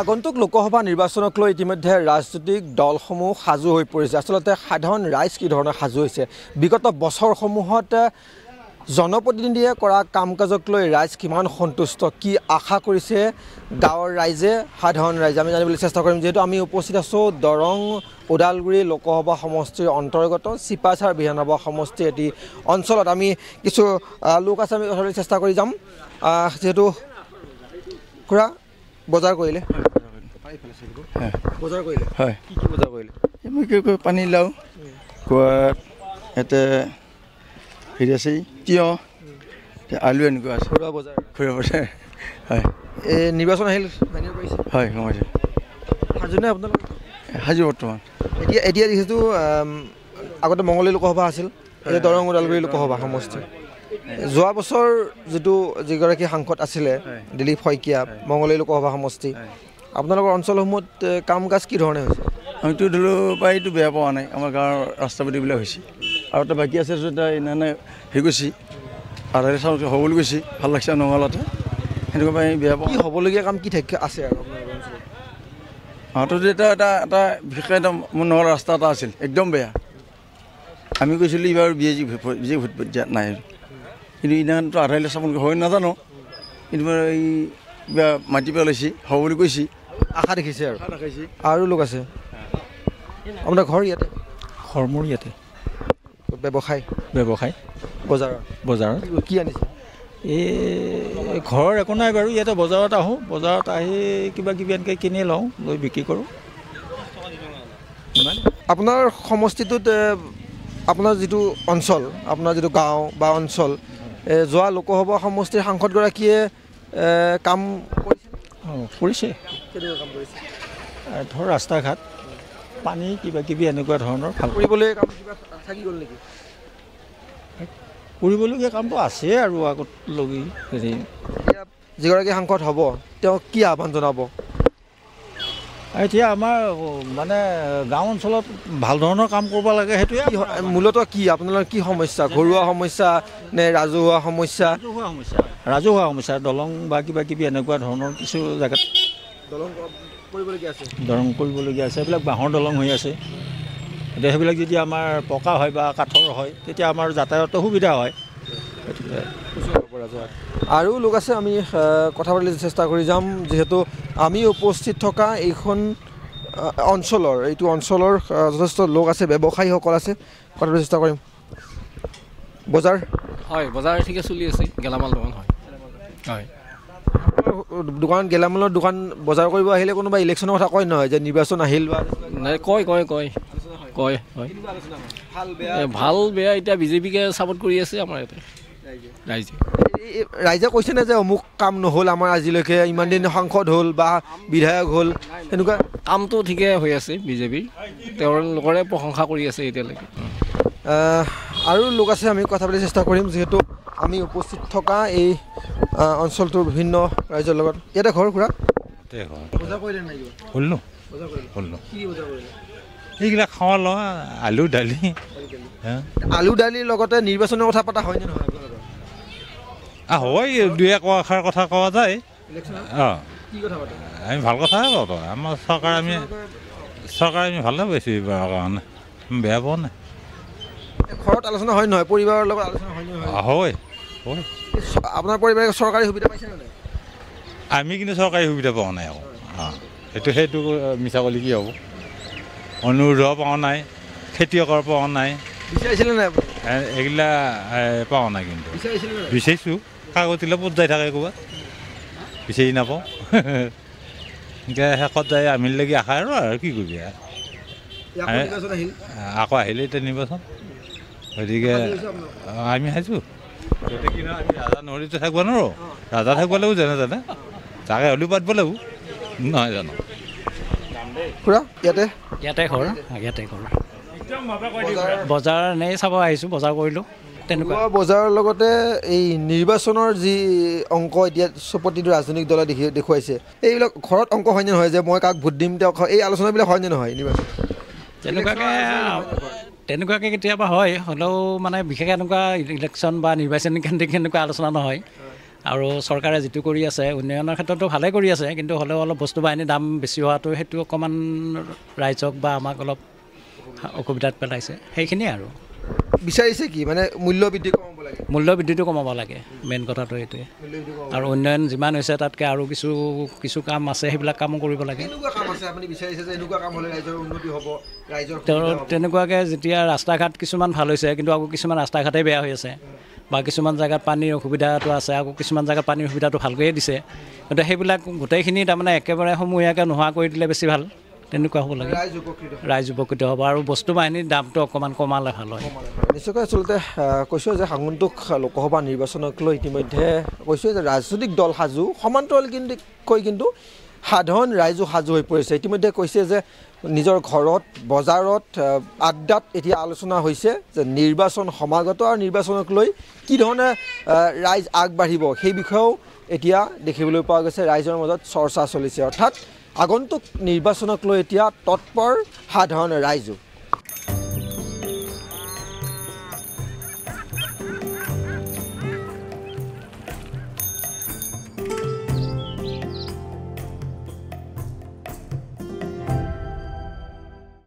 আগন্তুক লোকসভা নিৰ্বাচনক লৈ ইতিমধ্যে ৰাজনৈতিক দলসমূহ সাজু হৈ পৰিছে আচলতে সাধাৰণ ৰাইজ কি ধৰণে সাজু হৈছে বিগত বছৰসমূহত জনপ্ৰতিনিধিয়ে কৰা কাম কাজক লৈ ৰাইজ কিমান সন্তুষ্ট কি আশা কৰিছে গাঁৱৰ ৰাইজে সাধাৰণ ৰাইজে আমি জানিবলৈ চেষ্টা কৰিম যিহেতু আমি উপস্থিত আছোঁ দৰং ওদালগুৰি লোকসভা সমষ্টিৰ অন্তৰ্গত চিপাছাৰ বিধানসভা সমষ্টিৰ এটি অঞ্চলত আমি কিছু লোক আছে আমি কথাবলৈ চেষ্টা কৰি যাম যিহেতু খুৰা বজাৰ কৰিলে হয় মই কি কয় পানী লাও কোৱাত ইয়াতে হেৰি আছে তিয়ঁহ আলু এনেকুৱা আছে ঘৰুৱা বজাৰ ঘৰুৱা বজাৰ হয় এই নিৰ্বাচন আহিল হয় সোমাইছে সাজুনে আপোনালোক সাজু বৰ্তমান এতিয়া এতিয়া যিহেতু আগতে মঙলদৈ লোকসভা আছিল এতিয়া দৰং ওদালগুৰি লোকসভা সমষ্টি যোৱা বছৰ যিটো যিগৰাকী সাংসদ আছিলে দিলীপ শইকীয়া মঙলদৈ লোকসভা সমষ্টি আপোনালোকৰ অঞ্চলসমূহত কাম কাজ কি ধৰণে হৈছে আমিতো ধৰি লওক এইটো বেয়া পোৱা নাই আমাৰ গাঁৱৰ ৰাস্তা পাতিবিলাক হৈছে আৰু এটা বাকী আছে যদি এনেধৰণে হেৰি কৰিছে আধাৰে চাউল হ'ব বুলি কৈছে ভাল লাগিছে নহ'লতে সেনেকুৱা পাই বেয়া পাওঁ হ'বলগীয়া কাম কি থাকি আছে আৰু আমাৰ যদি এটা এটা এটা বিশেষকৈ এটা মোৰ নগৰ ৰাস্তা এটা আছিল একদম বেয়া আমি কৈছিলোঁ এইবাৰ B A G B J ভোট দিয়া নাই আৰু কিন্তু ইদিনাখনতো আধাৰিলে চাবলৈ হয় নাজানো কিন্তু এই কিবা মাটি পেলাইছে হ'ব বুলি কৈছে আশা দেখিছে আৰু আৰু লোক আছে আপোনাৰ ঘৰ ইয়াতে ঘৰ মোৰ ইয়াতে ব্যৱসায় ব্যৱসায় বজাৰৰ বজাৰৰ কি আনিছে এই ঘৰৰ একো নাই বাৰু ইয়াতে বজাৰত আহোঁ বজাৰত আহি কিবা কিবি এনেকৈ কিনি লওঁ লৈ বিক্ৰী কৰোঁ আপোনাৰ সমষ্টিটোত আপোনাৰ যিটো অঞ্চল আপোনাৰ যিটো গাঁও বা অঞ্চল যোৱা লোকসভা সমষ্টিৰ সাংসদগৰাকীয়ে কাম কৰিছে কৰিছে ধৰ ৰাস্তা ঘাট পানী কিবা কিবি এনেকুৱা ধৰণৰ ভাল কৰিবলৈ থাকি গ'ল নেকি কৰিবলগীয়া কামটো আছে আৰু আগত লগি হেৰি যিগৰাকী সাংসদ হ'ব তেওঁক কি আহ্বান জনাব এতিয়া আমাৰ মানে গাঁও অঞ্চলত ভাল ধৰণৰ কাম কৰিব লাগে সেইটোৱে মূলতঃ কি আপোনালোকৰ কি সমস্যা ঘৰুৱা সমস্যা নে ৰাজহুৱা সমস্যা ৰাজহুৱা সমস্যা দলং বা কিবা কিবি এনেকুৱা ধৰণৰ কিছু জেগাত দলং কৰিবলগীয়া আছে এইবিলাক বাঁহৰ দলং হৈ আছে এতিয়া সেইবিলাক যদি আমাৰ পকা হয় বা কাঠৰ হয় তেতিয়া আমাৰ যাতায়তৰ সুবিধা হয় আৰু লোক আছে আমি কথা পাতি চেষ্টা কৰি যাম যিহেতু আমি উপস্থিত থকা এইখন অঞ্চলৰ এইটো অঞ্চলৰ যথেষ্ট লোক আছে ব্যৱসায়ীসকল আছে কথা পাতিবলৈ চেষ্টা কৰিম বজাৰ হয় বজাৰ ঠিকে চলি আছে গেলামাল দোকান হয় হয় দোকান গেলামালৰ দোকান বজাৰ কৰিব আহিলে কোনোবা ইলেকশ্যনৰ কথা কয় নহয় যে নিৰ্বাচন আহিল বা নাই কয় কয় কয় কয় হয় ভাল বেয়া এতিয়া বিজেপিকে চাপৰ্ট কৰি আছে আমাৰ ইয়াতে ৰাইজে ৰাইজে কৈছে নে যে অমুক কাম নহ'ল আমাৰ আজিলৈকে ইমান দিন সাংসদ হ'ল বা বিধায়ক হ'ল সেনেকুৱা কামটো ঠিকে হৈ আছে বিজেপিৰ তেওঁলোকৰে প্ৰশংসা কৰি আছে এতিয়ালৈকে আৰু লোক আছে আমি কথা পাতি চেষ্টা কৰিম যিহেতু আমি উপস্থিত থকা এই অঞ্চলটোৰ বিভিন্ন ৰাইজৰ লগত ইয়াতে ঘৰ খুৰা এইবিলাক খোৱা লওঁ আলু দালি আলু দালিৰ লগতে নিৰ্বাচনৰ কথা পতা হয়নে নহয় হয় দুই এক আশাৰ কথা কোৱা যায় আমি ভাল কথা পাব আমাৰ চৰকাৰে আমি চৰকাৰ আমি ভালে পাইছোঁ এইবাৰ কাৰণে বেয়া পোৱা নাই ঘৰত আলোচনা হয় নহয় পৰিবাৰৰ লগত আলোচনা হয় নহয় হয় আমি কিন্তু চৰকাৰী সুবিধা পোৱা নাই আকৌ সেইটো সেইটো মিছা ক'লে কি হ'ব অনুৰোধ পাওঁ নাই খেতিয়কৰ পোৱা নাই এইগিলা পাওঁ নাই কিন্তু বিচাৰিছোঁ কাগজিলে পত যাই থাকে ক'ৰবাত বিচাৰি নাপাওঁ এনেকৈ শেষত যাই আমিৰ লাগি আশা আৰু আৰু কি কৰিবি আকৌ আহিলে এতিয়া নিৰ্বাচন গতিকে আমি আহিছোঁ বজাৰৰ লগতে এই নিৰ্বাচনৰ যি অংক এতিয়া প্ৰতিটো ৰাজনৈতিক দলে দেখি দেখুৱাইছে এইবিলাক ঘৰত অংক হয় নে নহয় যে মই কাক ভোট দিম তেওঁ এই আলোচনাবিলাক নে নহয় নিৰ্বাচন তেনেকুৱাকৈ কেতিয়াবা হয় হ'লেও মানে বিশেষ এনেকুৱা ইলেকশ্যন বা নিৰ্বাচনী কেন্দ্ৰিক এনেকুৱা আলোচনা নহয় আৰু চৰকাৰে যিটো কৰি আছে উন্নয়নৰ ক্ষেত্ৰতো ভালেই কৰি আছে কিন্তু হ'লেও অলপ বস্তু বাহিনীৰ দাম বেছি হোৱাটো সেইটো অকণমান ৰাইজক বা আমাক অলপ অসুবিধাত পেলাইছে সেইখিনিয়ে আৰু বিচাৰিছে কি মানে মূল্য বৃদ্ধি কৰোঁ মূল্য বৃদ্ধিটো কমাব লাগে মেইন কথাটো এইটোৱে আৰু উন্নয়ন যিমান হৈছে তাতকৈ আৰু কিছু কিছু কাম আছে সেইবিলাক কামো কৰিব লাগে তেনেকুৱাকৈ যেতিয়া ৰাস্তা ঘাট কিছুমান ভাল হৈছে কিন্তু আকৌ কিছুমান ৰাস্তা ঘাটেই বেয়া হৈ আছে বা কিছুমান জেগাত পানীৰ অসুবিধাটো আছে আকৌ কিছুমান জেগাত পানীৰ সুবিধাটো ভালকৈয়ে দিছে গতিকে সেইবিলাক গোটেইখিনি তাৰমানে একেবাৰে সমূহীয়াকৈ নোহোৱা কৰি দিলে বেছি ভাল তেনেকুৱা হ'ব লাগে ৰাইজ উপকৃত হ'ব আৰু বস্তু বাহিনীৰ দামটো অকণমান কমালে ভাল হয় নিশ্চয়কৈ আচলতে কৈছোঁ যে সাংগন্তুক লোকসভা নিৰ্বাচনক লৈ ইতিমধ্যে কৈছোঁ যে ৰাজনৈতিক দল সাজু সমান্তৰাল কিন্তু কৈ কিন্তু সাধাৰণ ৰাইজো সাজু হৈ পৰিছে ইতিমধ্যে কৈছে যে নিজৰ ঘৰত বজাৰত আড্ডাত এতিয়া আলোচনা হৈছে যে নিৰ্বাচন সমাগত আৰু নিৰ্বাচনক লৈ কি ধৰণে ৰাইজ আগবাঢ়িব সেই বিষয়েও এতিয়া দেখিবলৈ পোৱা গৈছে ৰাইজৰ মাজত চৰ্চা চলিছে অৰ্থাৎ আগন্তুক নিৰ্বাচনক লৈ এতিয়া তৎপৰ সাধাৰণ ৰাইজো